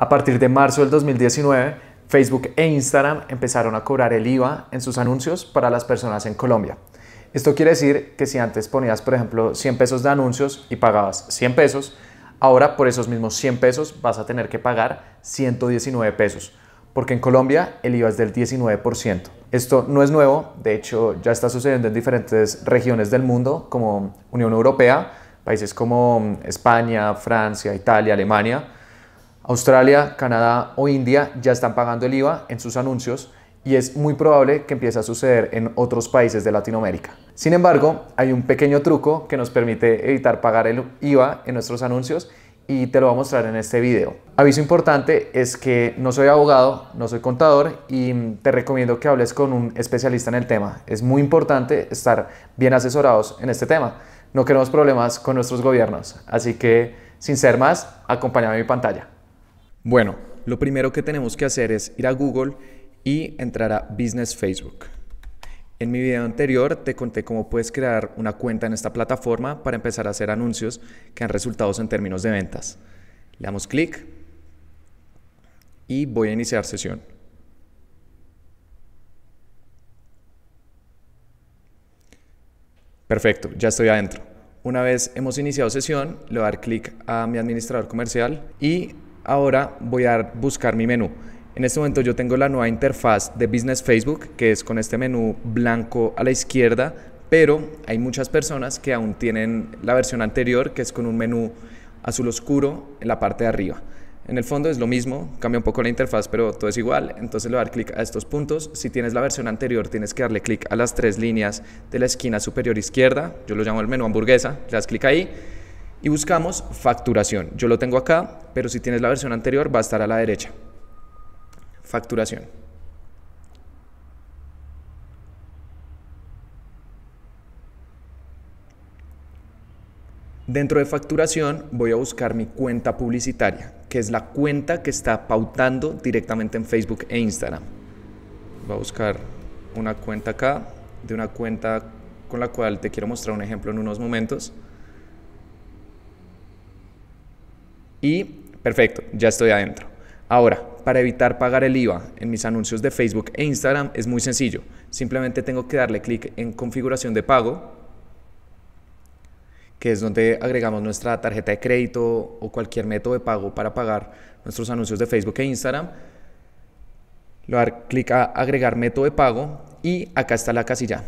A partir de marzo del 2019, Facebook e Instagram empezaron a cobrar el IVA en sus anuncios para las personas en Colombia. Esto quiere decir que si antes ponías, por ejemplo, 100 pesos de anuncios y pagabas 100 pesos, ahora por esos mismos 100 pesos vas a tener que pagar 119 pesos, porque en Colombia el IVA es del 19%. Esto no es nuevo, de hecho ya está sucediendo en diferentes regiones del mundo, como Unión Europea, países como mm, España, Francia, Italia, Alemania, Australia, Canadá o India ya están pagando el IVA en sus anuncios y es muy probable que empiece a suceder en otros países de Latinoamérica. Sin embargo, hay un pequeño truco que nos permite evitar pagar el IVA en nuestros anuncios y te lo voy a mostrar en este video. Aviso importante es que no soy abogado, no soy contador y te recomiendo que hables con un especialista en el tema. Es muy importante estar bien asesorados en este tema. No queremos problemas con nuestros gobiernos, así que sin ser más, acompáñame a mi pantalla. Bueno, lo primero que tenemos que hacer es ir a Google y entrar a Business Facebook. En mi video anterior te conté cómo puedes crear una cuenta en esta plataforma para empezar a hacer anuncios que han resultados en términos de ventas. Le damos clic y voy a iniciar sesión. Perfecto, ya estoy adentro. Una vez hemos iniciado sesión, le voy a dar clic a mi administrador comercial y ahora voy a buscar mi menú. En este momento yo tengo la nueva interfaz de Business Facebook, que es con este menú blanco a la izquierda, pero hay muchas personas que aún tienen la versión anterior, que es con un menú azul oscuro en la parte de arriba. En el fondo es lo mismo, cambia un poco la interfaz, pero todo es igual. Entonces le voy a dar clic a estos puntos. Si tienes la versión anterior, tienes que darle clic a las tres líneas de la esquina superior izquierda. Yo lo llamo el menú hamburguesa. Le das clic ahí y buscamos facturación. Yo lo tengo acá, pero si tienes la versión anterior va a estar a la derecha. Facturación. Dentro de facturación voy a buscar mi cuenta publicitaria, que es la cuenta que está pautando directamente en Facebook e Instagram. Voy a buscar una cuenta acá, de una cuenta con la cual te quiero mostrar un ejemplo en unos momentos. Y perfecto, ya estoy adentro. Ahora, para evitar pagar el IVA en mis anuncios de Facebook e Instagram es muy sencillo. Simplemente tengo que darle clic en configuración de pago, que es donde agregamos nuestra tarjeta de crédito o cualquier método de pago para pagar nuestros anuncios de Facebook e Instagram. Le dar clic a agregar método de pago y acá está la casilla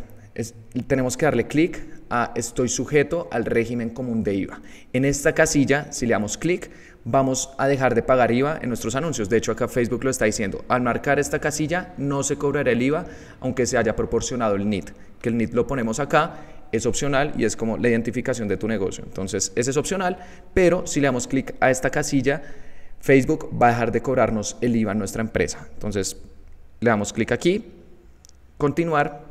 tenemos que darle clic a estoy sujeto al régimen común de IVA. En esta casilla, si le damos clic, vamos a dejar de pagar IVA en nuestros anuncios. De hecho, acá Facebook lo está diciendo. Al marcar esta casilla, no se cobrará el IVA, aunque se haya proporcionado el NIT. Que el NIT lo ponemos acá, es opcional y es como la identificación de tu negocio. Entonces, ese es opcional, pero si le damos clic a esta casilla, Facebook va a dejar de cobrarnos el IVA en nuestra empresa. Entonces, le damos clic aquí, continuar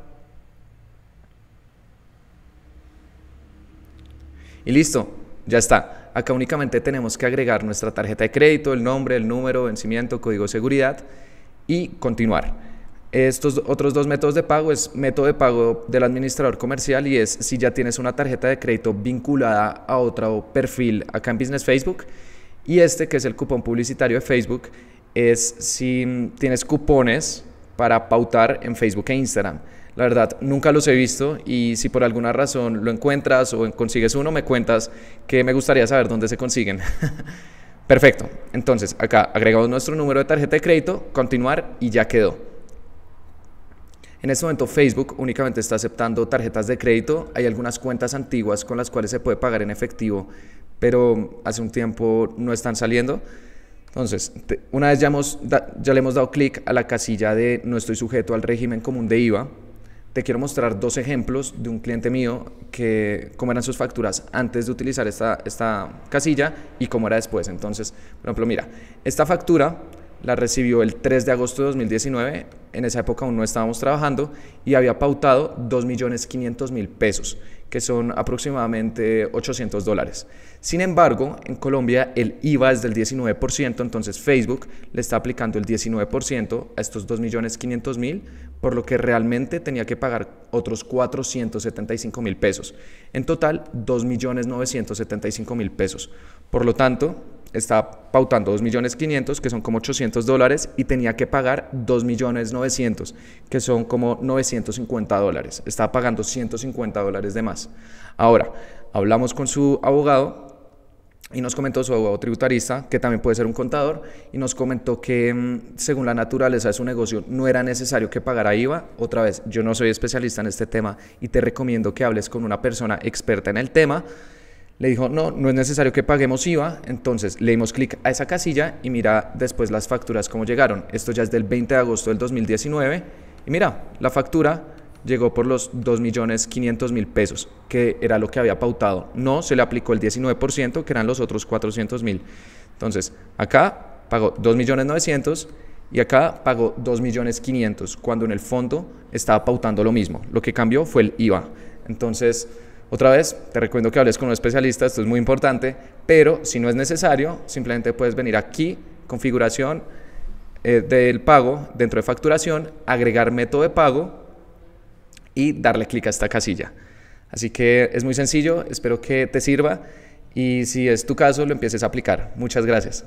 Y listo, ya está. Acá únicamente tenemos que agregar nuestra tarjeta de crédito, el nombre, el número, vencimiento, código de seguridad y continuar. Estos otros dos métodos de pago es método de pago del administrador comercial y es si ya tienes una tarjeta de crédito vinculada a otro perfil acá en Business Facebook. Y este que es el cupón publicitario de Facebook es si tienes cupones para pautar en Facebook e Instagram. La verdad, nunca los he visto y si por alguna razón lo encuentras o consigues uno, me cuentas que me gustaría saber dónde se consiguen. Perfecto. Entonces, acá agregamos nuestro número de tarjeta de crédito, continuar y ya quedó. En este momento Facebook únicamente está aceptando tarjetas de crédito. Hay algunas cuentas antiguas con las cuales se puede pagar en efectivo, pero hace un tiempo no están saliendo. Entonces, una vez ya, hemos, ya le hemos dado clic a la casilla de no estoy sujeto al régimen común de IVA, te quiero mostrar dos ejemplos de un cliente mío que cómo eran sus facturas antes de utilizar esta, esta casilla y cómo era después. Entonces, por ejemplo, mira, esta factura la recibió el 3 de agosto de 2019, en esa época aún no estábamos trabajando y había pautado 2.500.000 pesos, que son aproximadamente 800 dólares. Sin embargo, en Colombia el IVA es del 19%, entonces Facebook le está aplicando el 19% a estos 2.500.000, por lo que realmente tenía que pagar otros 475.000 pesos. En total, 2.975.000 pesos. Por lo tanto, está pautando 2.500.000, que son como 800 dólares, y tenía que pagar 2.900.000, que son como 950 dólares. Estaba pagando 150 dólares de más. Ahora, hablamos con su abogado y nos comentó su abogado tributarista, que también puede ser un contador, y nos comentó que mm, según la naturaleza de su negocio no era necesario que pagara IVA. Otra vez, yo no soy especialista en este tema y te recomiendo que hables con una persona experta en el tema le dijo, no, no es necesario que paguemos IVA, entonces le dimos clic a esa casilla y mira después las facturas cómo llegaron. Esto ya es del 20 de agosto del 2019 y mira, la factura llegó por los 2.500.000 pesos, que era lo que había pautado. No se le aplicó el 19%, que eran los otros 400.000. Entonces, acá pagó 2.900.000 y acá pagó 2.500.000, cuando en el fondo estaba pautando lo mismo. Lo que cambió fue el IVA. Entonces, otra vez, te recuerdo que hables con un especialista, esto es muy importante, pero si no es necesario, simplemente puedes venir aquí, configuración eh, del pago, dentro de facturación, agregar método de pago y darle clic a esta casilla. Así que es muy sencillo, espero que te sirva y si es tu caso lo empieces a aplicar. Muchas gracias.